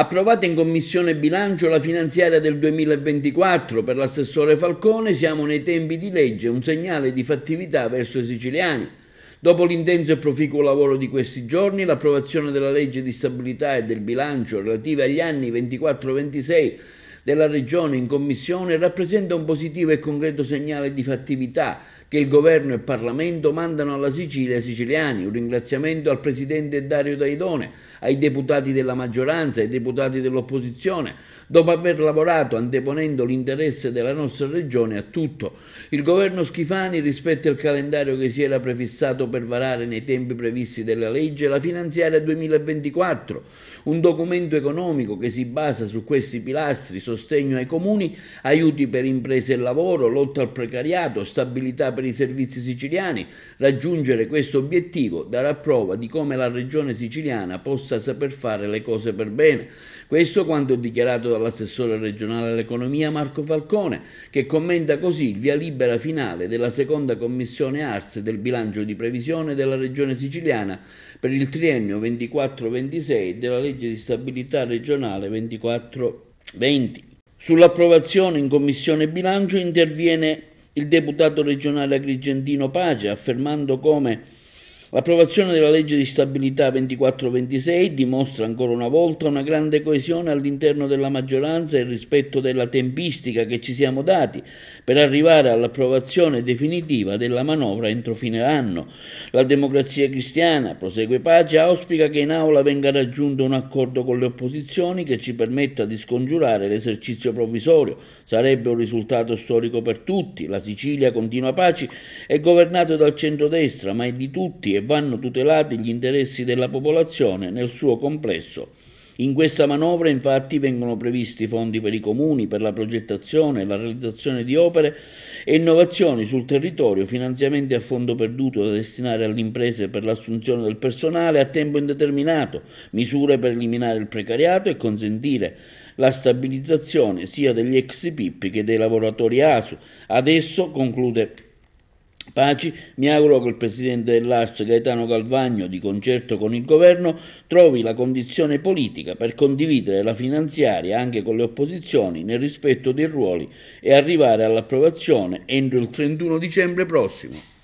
Approvata in Commissione Bilancio la finanziaria del 2024 per l'assessore Falcone, siamo nei tempi di legge, un segnale di fattività verso i siciliani. Dopo l'intenso e proficuo lavoro di questi giorni, l'approvazione della legge di stabilità e del bilancio relative agli anni 24-26 della Regione in Commissione rappresenta un positivo e concreto segnale di fattività che il Governo e il Parlamento mandano alla Sicilia e ai siciliani. Un ringraziamento al Presidente Dario Daidone, ai deputati della maggioranza, ai deputati dell'opposizione, dopo aver lavorato anteponendo l'interesse della nostra Regione a tutto. Il Governo Schifani rispetta il calendario che si era prefissato per varare nei tempi previsti della legge la finanziaria 2024, un documento economico che si basa su questi pilastri sostenibili sostegno ai comuni, aiuti per imprese e lavoro, lotta al precariato, stabilità per i servizi siciliani. Raggiungere questo obiettivo darà prova di come la regione siciliana possa saper fare le cose per bene. Questo quanto dichiarato dall'assessore regionale all'economia Marco Falcone, che commenta così il via libera finale della seconda commissione ARS del bilancio di previsione della regione siciliana per il triennio 24-26 della legge di stabilità regionale 24-20. Sull'approvazione in Commissione Bilancio interviene il deputato regionale agrigentino Pace affermando come L'approvazione della legge di stabilità 24-26 dimostra ancora una volta una grande coesione all'interno della maggioranza e rispetto della tempistica che ci siamo dati per arrivare all'approvazione definitiva della manovra entro fine anno. La democrazia cristiana, prosegue Pace, auspica che in aula venga raggiunto un accordo con le opposizioni che ci permetta di scongiurare l'esercizio provvisorio. Sarebbe un risultato storico per tutti. La Sicilia, continua Pace, è governata dal centrodestra, ma è di tutti e vanno tutelati gli interessi della popolazione nel suo complesso. In questa manovra infatti vengono previsti fondi per i comuni, per la progettazione e la realizzazione di opere e innovazioni sul territorio, finanziamenti a fondo perduto da destinare alle imprese per l'assunzione del personale a tempo indeterminato, misure per eliminare il precariato e consentire la stabilizzazione sia degli ex PIP che dei lavoratori ASU. Adesso conclude Paci, mi auguro che il presidente dell'Ars Gaetano Calvagno, di concerto con il governo, trovi la condizione politica per condividere la finanziaria anche con le opposizioni nel rispetto dei ruoli e arrivare all'approvazione entro il 31 dicembre prossimo.